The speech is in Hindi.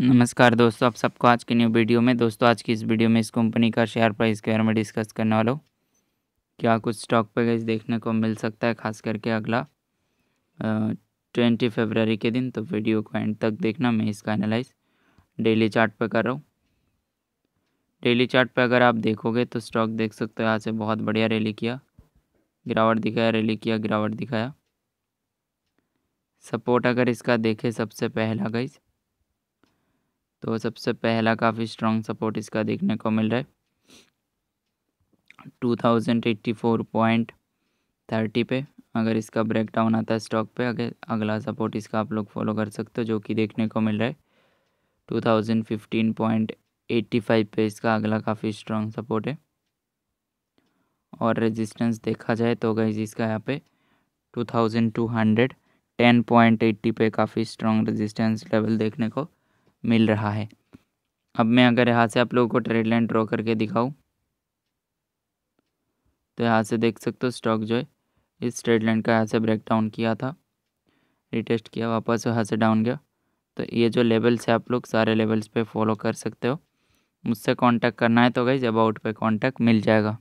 नमस्कार दोस्तों आप सबको आज की न्यू वीडियो में दोस्तों आज की इस वीडियो में इस कंपनी का शेयर प्राइस के बारे में डिस्कस करने वाला हूँ क्या कुछ स्टॉक पैकेज देखने को मिल सकता है खास करके अगला ट्वेंटी फरवरी के दिन तो वीडियो को एंड तक देखना मैं इसका एनालाइज डेली चार्ट पे कर रहा हूँ डेली चार्ट पे अगर आप देखोगे तो स्टॉक देख सकते हो यहाँ से बहुत बढ़िया रैली किया गिरावट दिखाया रैली किया गिरावट दिखाया सपोर्ट अगर इसका देखे सबसे पहला गाइज़ तो सबसे पहला काफ़ी स्ट्रॉन्ग सपोर्ट इसका देखने को मिल रहा है two thousand eighty four point thirty पे अगर इसका ब्रेक डाउन आता है स्टॉक पे अगर अगला सपोर्ट इसका आप लोग फॉलो कर सकते हो जो कि देखने को मिल रहा है two thousand fifteen point eighty five पे इसका अगला काफ़ी स्ट्रॉन्ग सपोर्ट है और रेजिस्टेंस देखा जाए तो गई इसका यहाँ पे two thousand two hundred ten point eighty पे काफ़ी स्ट्रॉन्ग रेजिस्टेंस लेवल देखने को मिल रहा है अब मैं अगर यहाँ से आप लोगों को ट्रेड लाइन ड्रॉ करके दिखाऊँ तो यहाँ से देख सकते हो स्टॉक जो है इस ट्रेड लाइन का यहाँ से ब्रेक डाउन किया था रिटेस्ट किया वापस यहाँ से डाउन गया तो ये जो लेवल्स है आप लोग सारे लेवल्स पे फॉलो कर सकते हो मुझसे कांटेक्ट करना है तो गई अबाउट पे कांटेक्ट मिल जाएगा